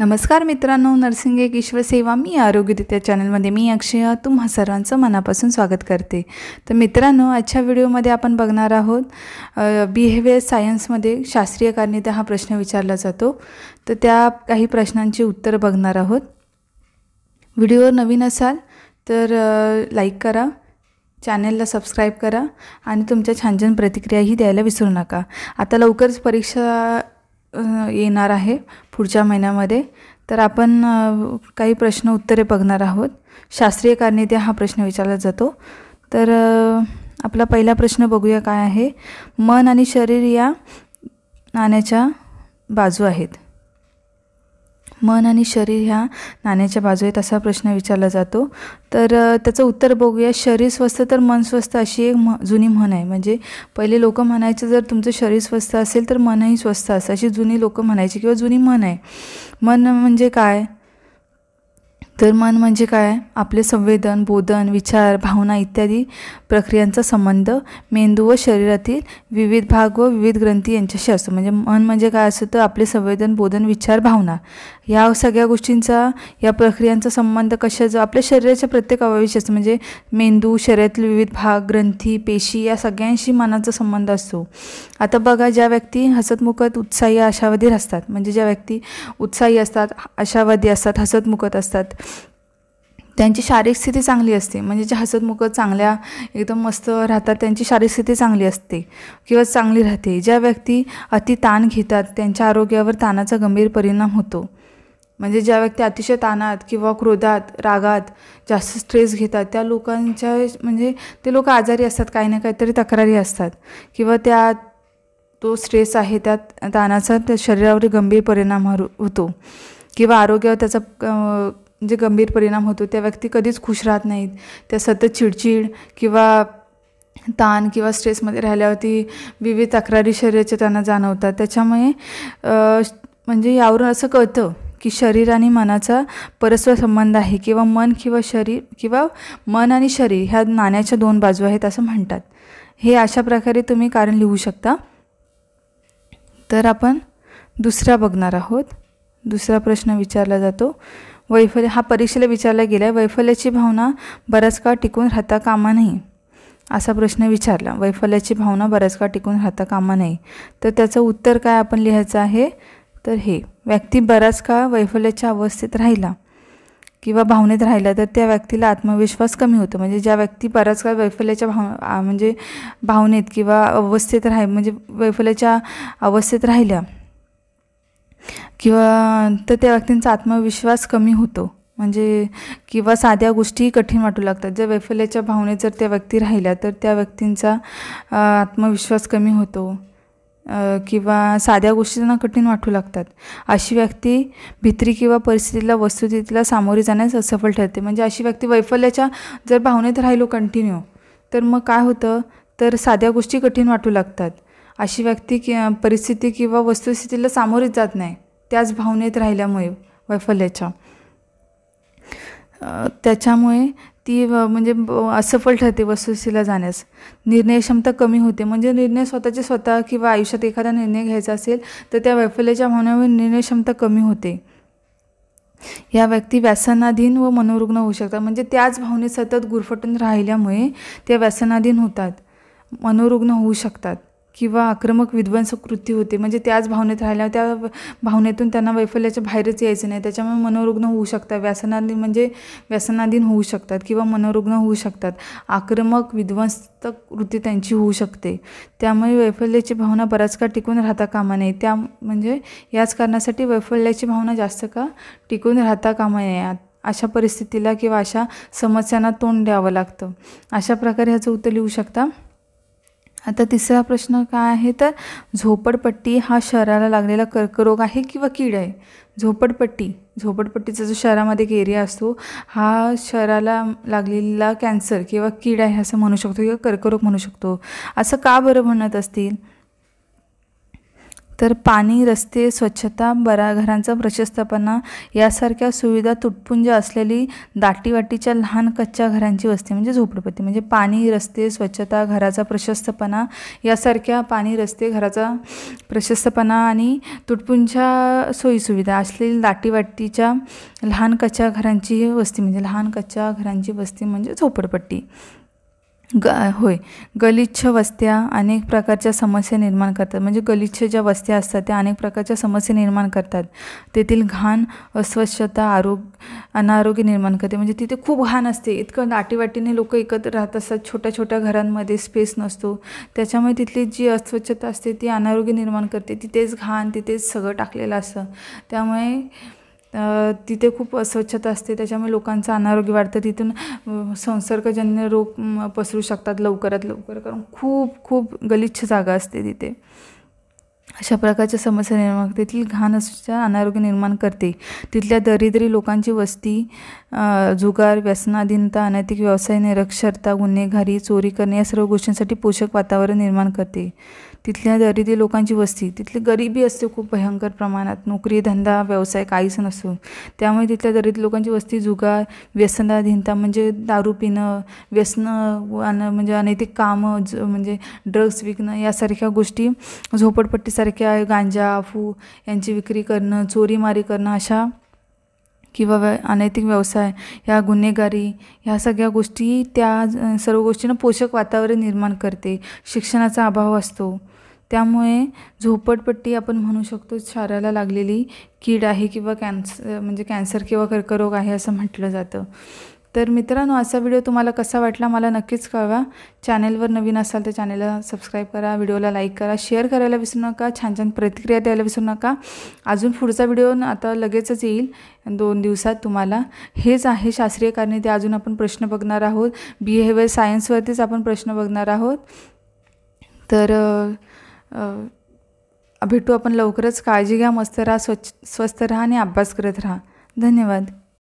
नमस्कार मित्रांनो नर्सिंग एक ईश्वर सेवा मी आरोग्यरित्या चॅनलमध्ये मी अक्षय तुम्हा सर्वांचं मनापासून स्वागत करते तर मित्रांनो आजच्या व्हिडिओमध्ये आपण बघणार आहोत बिहेवियर सायन्समध्ये शास्त्रीय कारणीत हा प्रश्न विचारला जातो तर त्या काही प्रश्नांची उत्तर बघणार आहोत व्हिडिओवर नवीन असाल तर लाईक करा चॅनलला सबस्क्राईब करा आणि तुमच्या छान छान प्रतिक्रियाही द्यायला विसरू नका आता लवकरच परीक्षा येणार आहे पुढच्या महिन्यामध्ये तर आपण काही प्रश्न उत्तरे बघणार आहोत शास्त्रीय कारणित्या हा प्रश्न विचारला जातो तर आपला पहिला प्रश्न बघूया काय आहे मन आणि शरीर या नाण्याच्या बाजू आहेत मन आणि शरीर ह्या नाण्याच्या बाजू आहेत असा प्रश्न विचारला जातो तर त्याचं उत्तर बघूया शरीर स्वस्थ तर मन स्वस्थ अशी एक म जुनी म्हण आहे म्हणजे पहिले लोक म्हणायचे जर तुमचं शरीर स्वस्थ असेल तर मनही स्वस्थ असं अशी जुनी लोकं म्हणायची किंवा जुनी म्हण आहे मन म्हणजे काय तर मन म्हणजे काय आपले संवेदन बोधन विचार भावना इत्यादी प्रक्रियांचा संबंध मेंदू व शरीरातील विविध भाग व विविध ग्रंथी यांच्याशी असतो म्हणजे मन म्हणजे काय असतं तर आपले संवेदन बोधन विचार भावना या सगळ्या गोष्टींचा या प्रक्रियांचा संबंध जो आपल्या शरीराच्या प्रत्येक अवयविषयी असतो म्हणजे मेंदू शरीरातील विविध भाग ग्रंथी पेशी या सगळ्यांशी मनाचा संबंध असतो आता बघा ज्या व्यक्ती हसतमुखत उत्साही आशावादी असतात म्हणजे ज्या व्यक्ती उत्साही असतात आशावादी असतात हसतमुखत असतात त्यांची शारीरिक स्थिती चांगली असते म्हणजे जे हसतमुख चांगल्या एकदम मस्त राहतात त्यांची शारीरिक स्थिती चांगली असते किंवा चांगली राहते ज्या व्यक्ती अति ताण घेतात त्यांच्या आरोग्यावर ताणाचा गंभीर परिणाम होतो म्हणजे ज्या व्यक्ती अतिशय ताणात किंवा क्रोधात रागात जास्त स्ट्रेस घेतात त्या लोकांच्या म्हणजे ते लोक आजारी असतात काही ना काहीतरी तक्रारी असतात किंवा त्या तो स्ट्रेस आहे त्यात ताणाचा त्या शरीरावर गंभीर परिणाम होतो किंवा आरोग्यावर त्याचा जे गंभीर परिणाम होतो त्या व्यक्ती कधीच खुश राहत नाहीत त्या सतत चिडचिड किंवा ताण किंवा स्ट्रेसमध्ये राहिल्यावरती विविध तक्रारी शरीराचे त्यांना जाणवतात त्याच्यामुळे म्हणजे यावरून असं कळतं की शरीर आणि मनाचा परस्पर संबंध आहे किंवा मन किंवा शरीर किंवा मन आणि शरीर ह्या नाण्याच्या दोन बाजू आहेत असं म्हणतात हे अशा प्रकारे तुम्ही कारण लिहू शकता तर आपण दुसरा बघणार आहोत दुसरा प्रश्न विचारला जातो वैफल्य हा परीक्षेला विचारला गेला आहे वैफल्याची भावना बराच काळ टिकून राहता कामा नाही असा प्रश्न विचारला वैफल्याची भावना बराच काळ टिकून राहता कामा नाही तर त्याचं उत्तर काय आपण लिहायचं आहे तर हे व्यक्ती बराच काळ वैफल्याच्या अवस्थेत राहिला किंवा भावनेत राहिला तर त्या व्यक्तीला आत्मविश्वास कमी होतो म्हणजे ज्या व्यक्ती बराच काळ वैफल्याच्या भाव म्हणजे भावनेत किंवा अवस्थेत राह म्हणजे वैफल्याच्या अवस्थेत राहिल्या किंवा तर त्या व्यक्तींचा आत्मविश्वास कमी होतो म्हणजे किंवा साध्या गोष्टीही कठीण वाटू लागतात जर वैफल्याच्या भावनेत जर त्या व्यक्ती राहिल्या तर त्या व्यक्तींचा आत्मविश्वास कमी होतो किंवा साध्या गोष्टींना कठीण वाटू लागतात अशी व्यक्ती भित्री किंवा परिस्थितीला वस्तुस्थितीला सामोरे जाण्यास असफल ठरते म्हणजे अशी व्यक्ती वैफल्याच्या जर भावनेत राहिलो कंटिन्यू तर मग काय होतं तर साध्या गोष्टी कठीण वाटू लागतात अशी व्यक्ती कि परिस्थिती किंवा वस्तुस्थितीला सामोरीच जात नाही त्याच भावनेत राहिल्यामुळे वैफल्याच्या त्याच्यामुळे ती म्हणजे असफल ठरते वस्तुस्थितीला जाण्यास निर्णय क्षमता कमी होते म्हणजे निर्णय स्वतःचे स्वतः किंवा आयुष्यात एखादा निर्णय घ्यायचा असेल तर त्या वैफल्याच्या भावनेमुळे निर्णयक्षमता कमी होते या व्यक्ती व्यसनाधीन व मनोरुग्ण होऊ शकतात म्हणजे त्याच भावनेत सतत गुरफटून राहिल्यामुळे त्या व्यसनाधीन होतात मनोरुग्ण होऊ शकतात किंवा आक्रमक विध्वंसक कृती होते म्हणजे त्याच भावनेत राहिल्या त्या भावनेतून त्यांना वैफल्याच्या बाहेरच यायचं नाही त्याच्यामुळे मनोरुग्ण होऊ शकतात व्यसनाधीन म्हणजे व्यसनाधीन होऊ शकतात किंवा मनोरुग्ण होऊ शकतात आक्रमक विध्वंसक कृती त्यांची होऊ शकते त्यामुळे वैफल्याची भावना बराच काळ टिकून राहता कामा नये त्या म्हणजे याच कारणासाठी वैफल्याची भावना जास्त का टिकून राहता कामा नये अशा परिस्थितीला किंवा अशा समस्यांना तोंड द्यावं लागतं अशा प्रकारे ह्याचं उत्तर लिहू शकता आता तिसरा प्रश्न काय आहे तर झोपडपट्टी हा शहराला लागलेला कर्करोग आहे किंवा कीड आहे झोपडपट्टी झोपडपट्टीचा जो शहरामध्ये एक एरिया असतो हा शहराला लागलेला कॅन्सर किंवा कीड आहे असं म्हणू शकतो किंवा कर्करोग म्हणू शकतो असं का बरं म्हणत असतील तर पाणी रस्ते स्वच्छता बरा घरांचा प्रशस्तपणा यासारख्या सुविधा तुटपुंज असलेली दाटीवाटीच्या लहान कच्च्या घरांची वस्ती म्हणजे झोपडपट्टी म्हणजे पाणी रस्ते स्वच्छता घराचा प्रशस्तपणा यासारख्या पाणी रस्ते घराचा प्रशस्तपणा आणि तुटपुंजा सोयीसुविधा असलेली दाटीवाटीच्या लहान कच्च्या घरांची वस्ती म्हणजे लहान कच्च्या घरांची वस्ती म्हणजे झोपडपट्टी ग होय गलिच्छ वस्त्या अनेक प्रकारच्या समस्या निर्माण करतात म्हणजे गलिच्छ ज्या वस्त्या असतात त्या अनेक प्रकारच्या समस्या निर्माण करतात तेथील घाण अस्वच्छता आरोग्य अनारोग्य निर्माण करते म्हणजे तिथे खूप घाण असते इतकं दाटीवाटीने लोक एकत्र राहत असतात छोट्या छोट्या घरांमध्ये स्पेस नसतो त्याच्यामुळे तिथली जी अस्वच्छता असते ती अनारोग्य निर्माण करते तिथेच घाण तिथेच सगळं टाकलेलं असतं त्यामुळे तिथे खूप अस्वच्छता असते त्याच्यामुळे लोकांचं अनारोग्य वाढतं तिथून संसर्गजन्य रोग पसरू शकतात लवकरात लवकर कारण खूप खूप गलिच्छ जागा असते तिथे अशा प्रकारच्या समस्या निर्माण तेथील घाण असूच्या अनारोग्य निर्माण करते तिथल्या दरिद्री लोकांची वस्ती जुगार व्यसनाधीनता अनैतिक व्यवसाय निरक्षरता गुन्हेगारी चोरी करणे या सर्व गोष्टींसाठी पोषक वातावरण निर्माण करते तिथल्या दरिद्री लोकांची वस्ती तिथली गरिबी असते खूप भयंकर प्रमाणात नोकरी धंदा व्यवसाय काहीच नसतो त्यामुळे तिथल्या दरिद्र लोकांची वस्ती जुगार व्यसनाधीनता म्हणजे दारू पिणं व्यसनं अन म्हणजे अनैतिक कामं ज म्हणजे ड्रग्स विकणं यासारख्या गोष्टी झोपडपट्टीसारख्या गांजा अफू यांची विक्री करणं चोरीमारी करणं अशा किंवा व्य अनैतिक व्यवसाय या गुन्हेगारी ह्या सगळ्या गोष्टी त्या सर्व गोष्टींना पोषक वातावरण निर्माण करते शिक्षणाचा अभाव असतो त्यामुळे झोपडपट्टी आपण म्हणू शकतो शहराला लागलेली कीड आहे किंवा कॅन्सर म्हणजे कॅन्सर किंवा कर्करोग आहे असं म्हटलं जातं तर मित्रांनो असा व्हिडिओ तुम्हाला कसा वाटला मला नक्कीच कळवा चॅनेलवर नवीन असाल तर चॅनेलला सबस्क्राईब करा व्हिडिओला लाईक करा शेअर करायला विसरू नका छान छान प्रतिक्रिया द्यायला विसरू नका अजून पुढचा व्हिडिओ आता लगेचच येईल दोन दिवसात तुम्हाला हेच आहे शास्त्रीय कारणे ते अजून आपण प्रश्न बघणार आहोत बिहेवियर सायन्सवरतीच आपण प्रश्न बघणार आहोत तर भेटू आपण लवकरच काळजी घ्या मस्त राहा स्वच्छ स्वस्थ राहा आणि अभ्यास करत राहा धन्यवाद